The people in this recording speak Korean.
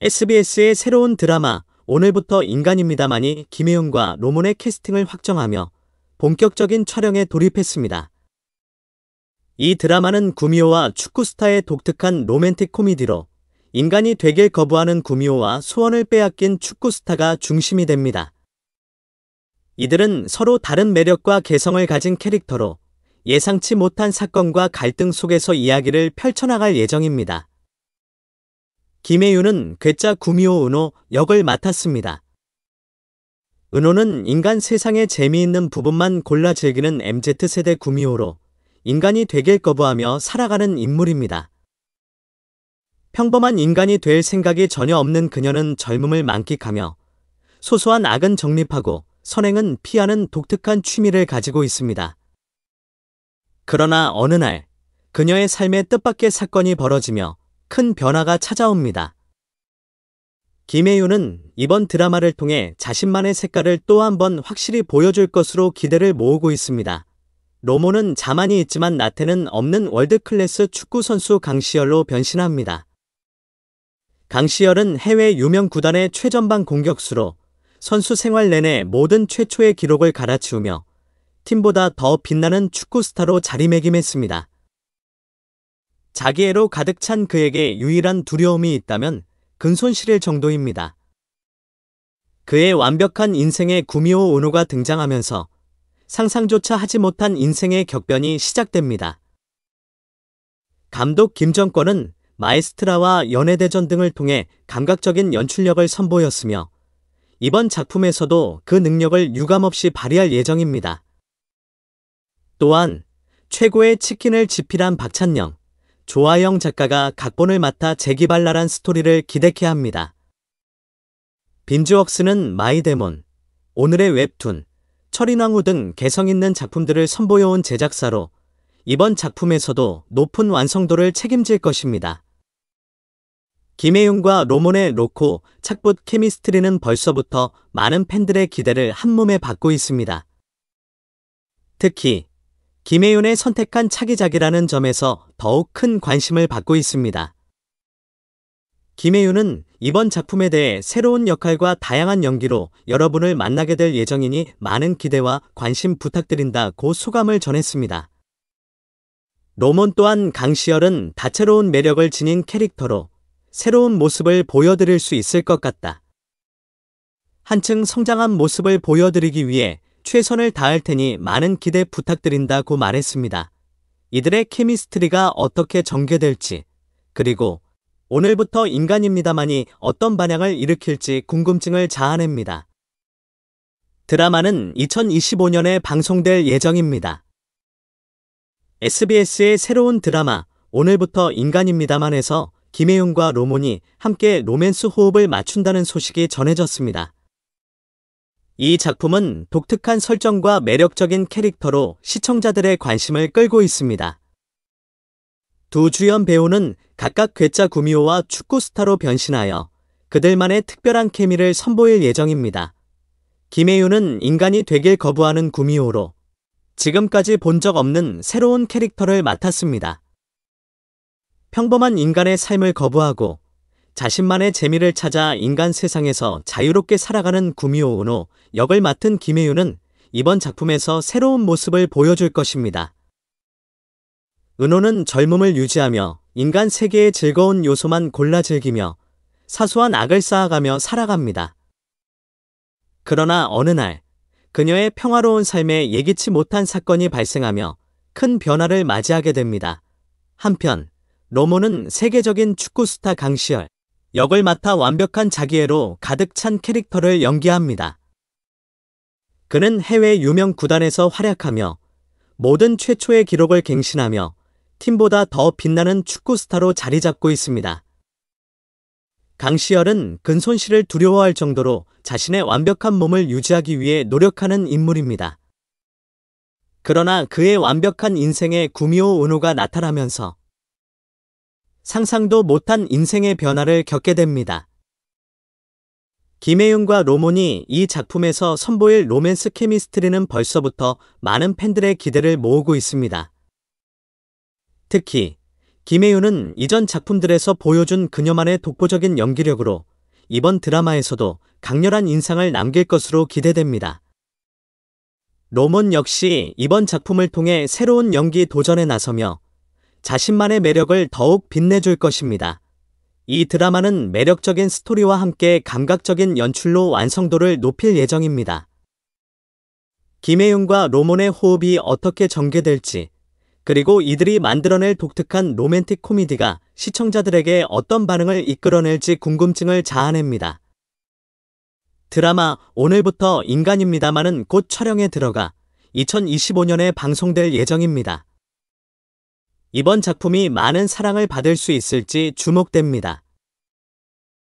SBS의 새로운 드라마 오늘부터 인간입니다만이 김혜영과 로몬의 캐스팅을 확정하며 본격적인 촬영에 돌입했습니다. 이 드라마는 구미호와 축구스타의 독특한 로맨틱 코미디로 인간이 되길 거부하는 구미호와 소원을 빼앗긴 축구스타가 중심이 됩니다. 이들은 서로 다른 매력과 개성을 가진 캐릭터로 예상치 못한 사건과 갈등 속에서 이야기를 펼쳐나갈 예정입니다. 김혜윤은 괴짜 구미호 은호 역을 맡았습니다. 은호는 인간 세상에 재미있는 부분만 골라 즐기는 MZ세대 구미호로 인간이 되길 거부하며 살아가는 인물입니다. 평범한 인간이 될 생각이 전혀 없는 그녀는 젊음을 만끽하며 소소한 악은 정립하고 선행은 피하는 독특한 취미를 가지고 있습니다. 그러나 어느 날 그녀의 삶에 뜻밖의 사건이 벌어지며 큰 변화가 찾아옵니다. 김혜윤은 이번 드라마를 통해 자신만의 색깔을 또 한 번 확실히 보여줄 것으로 기대를 모으고 있습니다. 로모는 자만이 있지만 나태는 없는 월드클래스 축구선수 강시열로 변신합니다. 강시열은 해외 유명 구단의 최전방 공격수로 선수 생활 내내 모든 최초의 기록을 갈아치우며 팀보다 더 빛나는 축구 스타로 자리매김했습니다. 자기애로 가득 찬 그에게 유일한 두려움이 있다면 근손실일 정도입니다. 그의 완벽한 인생의 구미호 은호가 등장하면서 상상조차 하지 못한 인생의 격변이 시작됩니다. 감독 김정권은 마에스트라와 연애대전 등을 통해 감각적인 연출력을 선보였으며 이번 작품에서도 그 능력을 유감없이 발휘할 예정입니다. 또한 최고의 치킨을 집필한 박찬영, 조아영 작가가 각본을 맡아 재기발랄한 스토리를 기대케 합니다. 빈즈웍스는 마이데몬, 오늘의 웹툰, 철인왕후 등 개성있는 작품들을 선보여온 제작사로 이번 작품에서도 높은 완성도를 책임질 것입니다. 김혜윤과 로몬의 로코, 착붙 케미스트리는 벌써부터 많은 팬들의 기대를 한몸에 받고 있습니다. 특히 김혜윤의 선택한 차기작이라는 점에서 더욱 큰 관심을 받고 있습니다. 김혜윤은 이번 작품에 대해 새로운 역할과 다양한 연기로 여러분을 만나게 될 예정이니 많은 기대와 관심 부탁드린다고 소감을 전했습니다. 로몬 또한 강시열은 다채로운 매력을 지닌 캐릭터로 새로운 모습을 보여드릴 수 있을 것 같다. 한층 성장한 모습을 보여드리기 위해 최선을 다할 테니 많은 기대 부탁드린다고 말했습니다. 이들의 케미스트리가 어떻게 전개될지, 그리고 오늘부터 인간입니다만이 어떤 반향을 일으킬지 궁금증을 자아냅니다. 드라마는 2025년에 방송될 예정입니다. SBS의 새로운 드라마 오늘부터 인간입니다만에서 김혜윤과 로몬이 함께 로맨스 호흡을 맞춘다는 소식이 전해졌습니다. 이 작품은 독특한 설정과 매력적인 캐릭터로 시청자들의 관심을 끌고 있습니다. 두 주연 배우는 각각 괴짜 구미호와 축구 스타로 변신하여 그들만의 특별한 케미를 선보일 예정입니다. 김혜윤은 인간이 되길 거부하는 구미호로 지금까지 본 적 없는 새로운 캐릭터를 맡았습니다. 평범한 인간의 삶을 거부하고 자신만의 재미를 찾아 인간 세상에서 자유롭게 살아가는 구미호은호 역을 맡은 김혜윤은 이번 작품에서 새로운 모습을 보여줄 것입니다. 은호는 젊음을 유지하며 인간 세계의 즐거운 요소만 골라 즐기며 사소한 악을 쌓아가며 살아갑니다. 그러나 어느 날 그녀의 평화로운 삶에 예기치 못한 사건이 발생하며 큰 변화를 맞이하게 됩니다. 한편 로모는 세계적인 축구 스타 강시열, 역을 맡아 완벽한 자기애로 가득 찬 캐릭터를 연기합니다. 그는 해외 유명 구단에서 활약하며 모든 최초의 기록을 갱신하며 팀보다 더 빛나는 축구 스타로 자리 잡고 있습니다. 강시열은 근손실을 두려워할 정도로 자신의 완벽한 몸을 유지하기 위해 노력하는 인물입니다. 그러나 그의 완벽한 인생에 구미호 은호가 나타나면서 상상도 못한 인생의 변화를 겪게 됩니다. 김혜윤과 로몬이 이 작품에서 선보일 로맨스 케미스트리는 벌써부터 많은 팬들의 기대를 모으고 있습니다. 특히 김혜윤은 이전 작품들에서 보여준 그녀만의 독보적인 연기력으로 이번 드라마에서도 강렬한 인상을 남길 것으로 기대됩니다. 로몬 역시 이번 작품을 통해 새로운 연기 도전에 나서며 자신만의 매력을 더욱 빛내줄 것입니다. 이 드라마는 매력적인 스토리와 함께 감각적인 연출로 완성도를 높일 예정입니다. 김혜윤과 로몬의 호흡이 어떻게 전개될지, 그리고 이들이 만들어낼 독특한 로맨틱 코미디가 시청자들에게 어떤 반응을 이끌어낼지 궁금증을 자아냅니다. 드라마 오늘부터 인간입니다만은 곧 촬영에 들어가 2025년에 방송될 예정입니다. 이번 작품이 많은 사랑을 받을 수 있을지 주목됩니다.